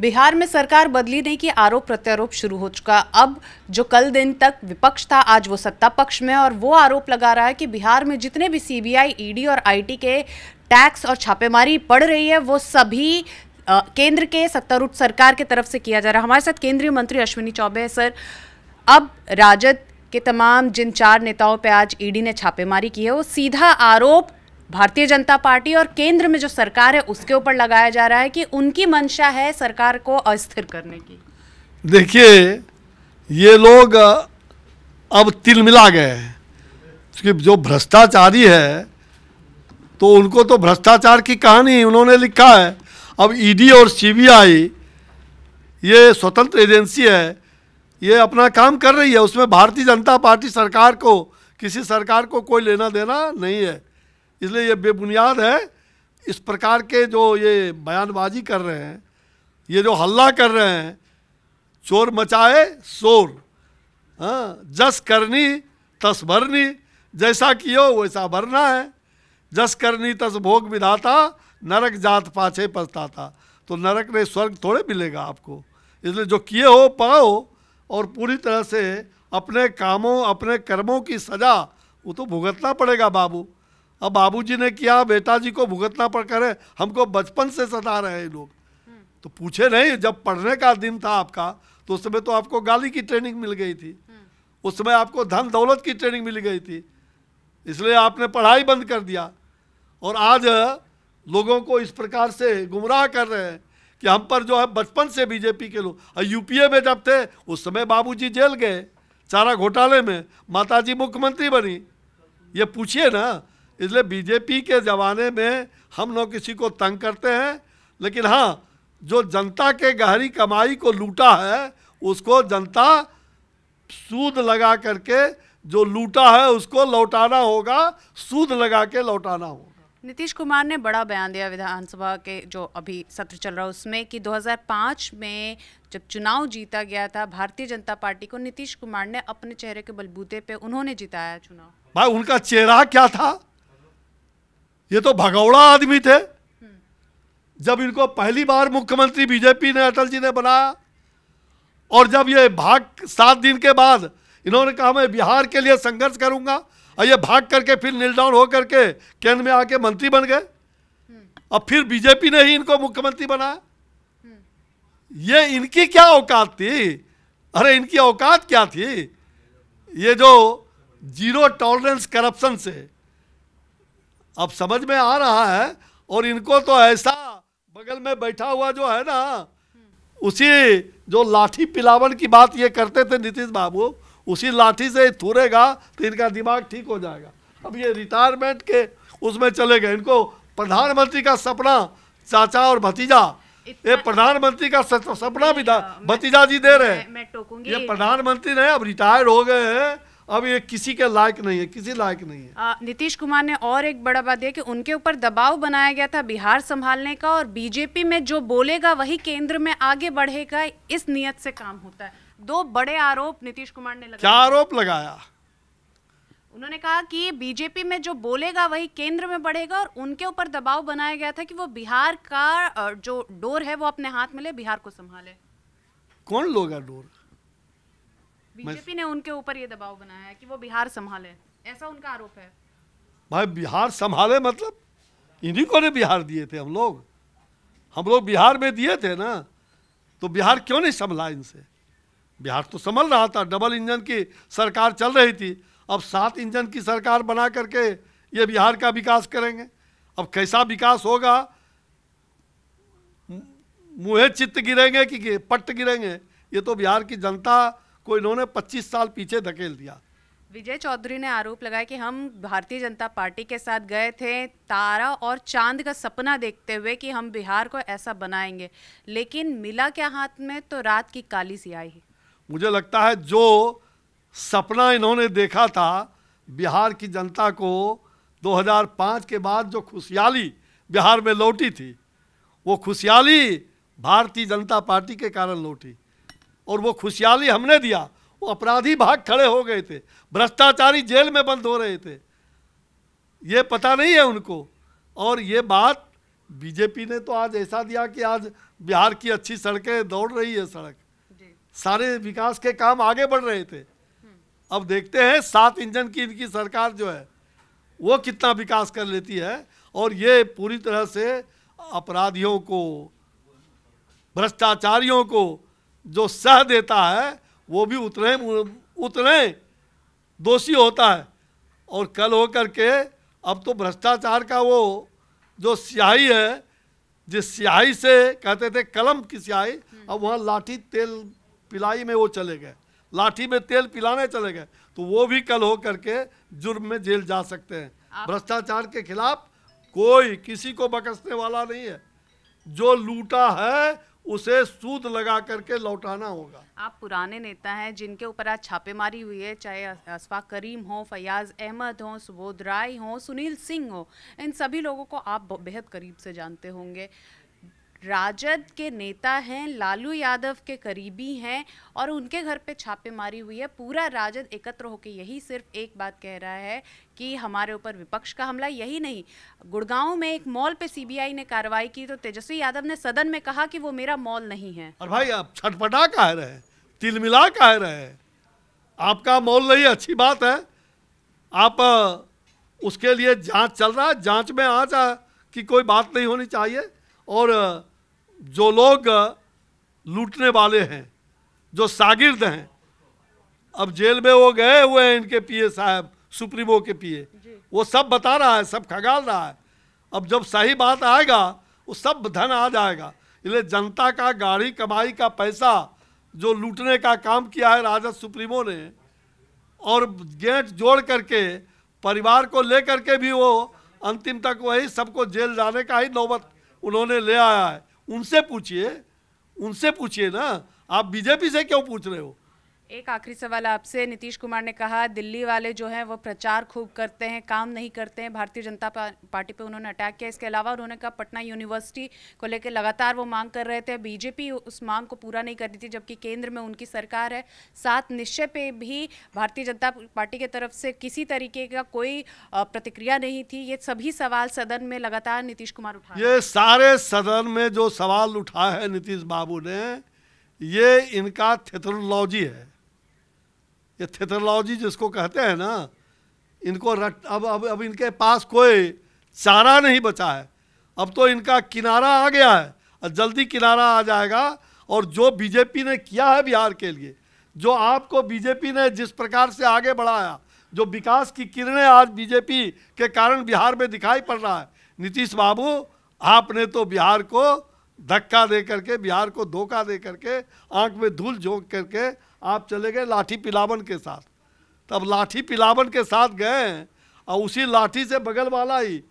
बिहार में सरकार बदली नहीं की आरोप प्रत्यारोप शुरू हो चुका अब जो कल दिन तक विपक्ष था आज वो सत्ता पक्ष में और वो आरोप लगा रहा है कि बिहार में जितने भी सीबीआई ईडी e और आईटी के टैक्स और छापेमारी पड़ रही है वो सभी केंद्र के सत्तारूढ़ सरकार के तरफ से किया जा रहा है हमारे साथ केंद्रीय मंत्री अश्विनी चौबे है सर अब राजद के तमाम जिन चार नेताओं पर आज ईडी e ने छापेमारी की है वो सीधा आरोप भारतीय जनता पार्टी और केंद्र में जो सरकार है उसके ऊपर लगाया जा रहा है कि उनकी मंशा है सरकार को अस्थिर करने की देखिए ये लोग अब तिलमिला गए हैं क्योंकि जो भ्रष्टाचारी है तो उनको तो भ्रष्टाचार की कहानी उन्होंने लिखा है अब ईडी e और सीबीआई ये स्वतंत्र एजेंसी है ये अपना काम कर रही है उसमें भारतीय जनता पार्टी सरकार को किसी सरकार को कोई लेना देना नहीं है इसलिए ये बेबुनियाद है इस प्रकार के जो ये बयानबाजी कर रहे हैं ये जो हल्ला कर रहे हैं चोर मचाए शोर हाँ जस करनी तस भरनी जैसा कियो वैसा भरना है जस करनी तस भोग विधाता नरक जात पाछे पछताता तो नरक में स्वर्ग थोड़े मिलेगा आपको इसलिए जो किए हो पाओ और पूरी तरह से अपने कामों अपने कर्मों की सज़ा वो तो भुगतना पड़ेगा बाबू अब बाबूजी ने किया बेटा जी को भुगतना पड़ करे हमको बचपन से सता रहे हैं लोग तो पूछे नहीं जब पढ़ने का दिन था आपका तो उस समय तो आपको गाली की ट्रेनिंग मिल गई थी उस समय आपको धन दौलत की ट्रेनिंग मिल गई थी इसलिए आपने पढ़ाई बंद कर दिया और आज लोगों को इस प्रकार से गुमराह कर रहे हैं कि हम पर जो है बचपन से बीजेपी के लोग यूपीए में जब थे उस समय बाबूजी जेल गए चारा घोटाले में माताजी मुख्यमंत्री बनी ये पूछिए ना इसलिए बीजेपी के ज़माने में हम लोग किसी को तंग करते हैं लेकिन हाँ जो जनता के गहरी कमाई को लूटा है उसको जनता सूद लगा करके जो लूटा है उसको लौटाना होगा सूद लगा के लौटाना होगा नीतीश कुमार ने बड़ा बयान दिया विधानसभा के जो अभी सत्र चल रहा है उसमें कि 2005 में जब चुनाव जीता गया था भारतीय जनता पार्टी को नीतीश कुमार ने अपने चेहरे के बलबूते पे उन्होंने जिताया चुनाव भाई उनका चेहरा क्या था ये तो भगौड़ा आदमी थे जब इनको पहली बार मुख्यमंत्री बीजेपी ने अटल जी ने बनाया और जब ये भाग सात दिन के बाद इन्होंने कहा मैं बिहार के लिए संघर्ष करूंगा और ये भाग करके फिर नील डाउन होकर के केंद्र में आके मंत्री बन गए और फिर बीजेपी ने ही इनको मुख्यमंत्री बनाया ये इनकी क्या औकात थी अरे इनकी औकात क्या थी ये जो जीरो टॉलरेंस करप्शन से अब समझ में आ रहा है और इनको तो ऐसा बगल में बैठा हुआ जो है ना उसी जो लाठी पिलावन की बात ये करते थे नीतीश बाबू उसी लाठी से थूरेगा तो इनका दिमाग ठीक हो जाएगा अब ये रिटायरमेंट के उसमें चले गए इनको प्रधानमंत्री का सपना चाचा और भतीजा ये तो- प्रधानमंत्री का सपना भी था भतीजा जी दे रहे हैं ये प्रधानमंत्री नहीं अब रिटायर हो गए हैं अब ये किसी के लायक नहीं है किसी लायक नहीं है नीतीश कुमार ने और एक बड़ा बात दिया कि उनके ऊपर दबाव बनाया गया था बिहार संभालने का और बीजेपी में जो बोलेगा वही केंद्र में आगे बढ़ेगा इस नियत से काम होता है दो बड़े आरोप नीतीश कुमार ने लगाया क्या आरोप लगाया उन्होंने कहा कि बीजेपी में जो बोलेगा वही केंद्र में बढ़ेगा और उनके ऊपर दबाव बनाया गया था कि वो बिहार का जो डोर है वो अपने हाथ में ले बिहार को संभाले कौन लोग है डोर बीजेपी ने उनके ऊपर ये दबाव बनाया है कि वो बिहार संभाले ऐसा उनका आरोप है भाई बिहार संभाले मतलब इन्हीं को ने बिहार दिए थे हम लोग हम लोग बिहार में दिए थे ना तो बिहार क्यों नहीं संभला इनसे बिहार तो संभल रहा था डबल इंजन की सरकार चल रही थी अब सात इंजन की सरकार बना करके ये बिहार का विकास करेंगे अब कैसा विकास होगा मुहे चित्त गिरेंगे कि पट्ट गिरेंगे ये तो बिहार की जनता को इन्होंने 25 साल पीछे धकेल दिया विजय चौधरी ने आरोप लगाया कि हम भारतीय जनता पार्टी के साथ गए थे तारा और चांद का सपना देखते हुए कि हम बिहार को ऐसा बनाएंगे लेकिन मिला क्या हाथ में तो रात की काली आई मुझे लगता है जो सपना इन्होंने देखा था बिहार की जनता को 2005 के बाद जो खुशहाली बिहार में लौटी थी वो खुशहाली भारतीय जनता पार्टी के कारण लौटी और वो खुशहाली हमने दिया वो अपराधी भाग खड़े हो गए थे भ्रष्टाचारी जेल में बंद हो रहे थे ये पता नहीं है उनको और ये बात बीजेपी ने तो आज ऐसा दिया कि आज बिहार की अच्छी सड़कें दौड़ रही है सड़क सारे विकास के काम आगे बढ़ रहे थे हम्म। अब देखते हैं सात इंजन की इनकी सरकार जो है वो कितना विकास कर लेती है और ये पूरी तरह से अपराधियों को भ्रष्टाचारियों को जो सह देता है वो भी उतने उतने दोषी होता है और कल हो के अब तो भ्रष्टाचार का वो जो स्याही है जिस स्याही से कहते थे कलम की स्याही हम्म। अब वहाँ लाठी तेल पिलाई में वो चले गए लाठी में तेल पिलाने चले गए तो वो भी कल हो करके जुर्म में जेल जा सकते हैं भ्रष्टाचार के खिलाफ कोई किसी को बकसने वाला नहीं है जो लूटा है उसे सूद लगा करके लौटाना होगा आप पुराने नेता हैं जिनके ऊपर आज छापेमारी हुई है चाहे अशफाक करीम हो फयाज अहमद हो सुबोध राय हो सुनील सिंह हो इन सभी लोगों को आप बेहद करीब से जानते होंगे राजद के नेता हैं लालू यादव के करीबी हैं और उनके घर पे छापेमारी हुई है पूरा राजद एकत्र होकर यही सिर्फ एक बात कह रहा है कि हमारे ऊपर विपक्ष का हमला यही नहीं गुड़गांव में एक मॉल पे सीबीआई ने कार्रवाई की तो तेजस्वी यादव ने सदन में कहा कि वो मेरा मॉल नहीं है और भाई आप छटपटा कह रहे हैं तिलमिला कह रहे हैं आपका मॉल नहीं अच्छी बात है आप उसके लिए जांच चल रहा है जांच में आ जा कि कोई बात नहीं होनी चाहिए और जो लोग लूटने वाले हैं जो सागिर्द हैं अब जेल में वो गए हुए हैं इनके पीए साहब सुप्रीमो के पीए वो सब बता रहा है सब खगाल रहा है अब जब सही बात आएगा वो सब धन आ जाएगा इसलिए जनता का गाड़ी कमाई का पैसा जो लूटने का काम किया है राजद सुप्रीमो ने और गेट जोड़ करके परिवार को ले करके भी वो अंतिम तक वही सबको जेल जाने का ही नौबत उन्होंने ले आया है उनसे पूछिए उनसे पूछिए ना आप बीजेपी से क्यों पूछ रहे हो एक आखिरी सवाल आपसे नीतीश कुमार ने कहा दिल्ली वाले जो हैं वो प्रचार खूब करते हैं काम नहीं करते हैं भारतीय जनता पार्टी पे उन्होंने अटैक किया इसके अलावा उन्होंने कहा पटना यूनिवर्सिटी को लेकर लगातार वो मांग कर रहे थे बीजेपी उस मांग को पूरा नहीं कर रही थी जबकि केंद्र में उनकी सरकार है सात निश्चय पे भी भारतीय जनता पार्टी की तरफ से किसी तरीके का कोई प्रतिक्रिया नहीं थी ये सभी सवाल सदन में लगातार नीतीश कुमार उठा ये सारे सदन में जो सवाल उठा है नीतीश बाबू ने ये इनका थेथोलॉजी है ये थिथरलॉजी जिसको कहते हैं ना इनको रट अब अब अब इनके पास कोई चारा नहीं बचा है अब तो इनका किनारा आ गया है और जल्दी किनारा आ जाएगा और जो बीजेपी ने किया है बिहार के लिए जो आपको बीजेपी ने जिस प्रकार से आगे बढ़ाया जो विकास की किरणें आज बीजेपी के कारण बिहार में दिखाई पड़ रहा है नीतीश बाबू आपने तो बिहार को धक्का दे करके बिहार को धोखा दे करके आंख में धूल झोंक करके आप चले गए लाठी पिलावन के साथ तब लाठी पिलावन के साथ गए और उसी लाठी से बगल वाला ही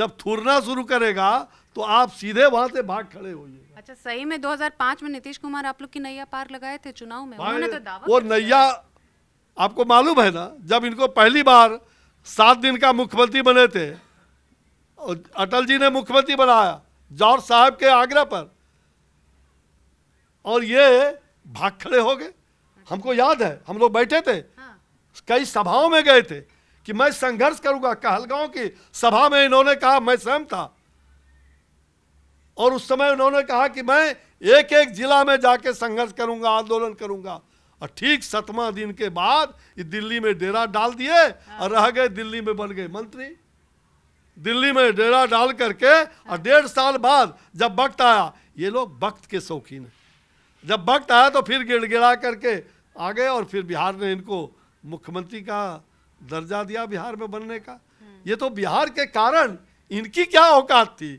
जब थूरना शुरू करेगा तो आप सीधे वहां से भाग खड़े होइए अच्छा सही में 2005 में नीतीश कुमार आप लोग की नैया पार लगाए थे चुनाव में उन्होंने तो दावा वो नैया आपको मालूम है ना जब इनको पहली बार सात दिन का मुख्यमंत्री बने थे और अटल जी ने मुख्यमंत्री बनाया जॉर्ज साहब के आग्रह पर और ये भाग खड़े हो गए हमको याद है हम लोग बैठे थे हाँ। कई सभाओं में गए थे कि मैं संघर्ष करूंगा कहलगांव की सभा में इन्होंने कहा मैं स्वयं था और उस समय उन्होंने कहा कि मैं एक एक जिला में जाके संघर्ष करूंगा आंदोलन करूंगा और ठीक सतवा दिन के बाद दिल्ली में डेरा डाल दिए हाँ। और रह गए दिल्ली में बन गए मंत्री दिल्ली में डेरा डाल करके और डेढ़ साल बाद जब वक्त आया ये लोग वक्त के शौकीन है जब वक्त आया तो फिर गिड़गिड़ा करके आ गए और फिर बिहार ने इनको मुख्यमंत्री का दर्जा दिया बिहार में बनने का हम्म। ये तो बिहार के कारण इनकी क्या औकात थी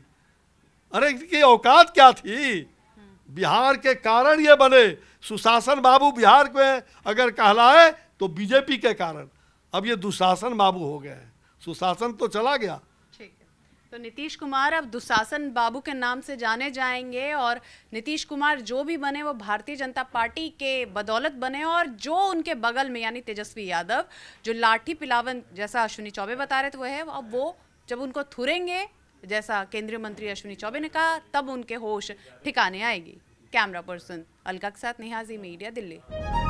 अरे इनकी औकात क्या थी हम्म। बिहार के कारण ये बने सुशासन बाबू बिहार में अगर कहलाए तो बीजेपी के कारण अब ये दुशासन बाबू हो गए हैं सुशासन तो चला गया तो नीतीश कुमार अब दुशासन बाबू के नाम से जाने जाएंगे और नीतीश कुमार जो भी बने वो भारतीय जनता पार्टी के बदौलत बने और जो उनके बगल में यानी तेजस्वी यादव जो लाठी पिलावन जैसा अश्विनी चौबे बता रहे थे वो है अब वो जब उनको थुरेंगे जैसा केंद्रीय मंत्री अश्विनी चौबे ने कहा तब उनके होश ठिकाने आएगी कैमरा पर्सन अलका के साथ नेहाजी मीडिया दिल्ली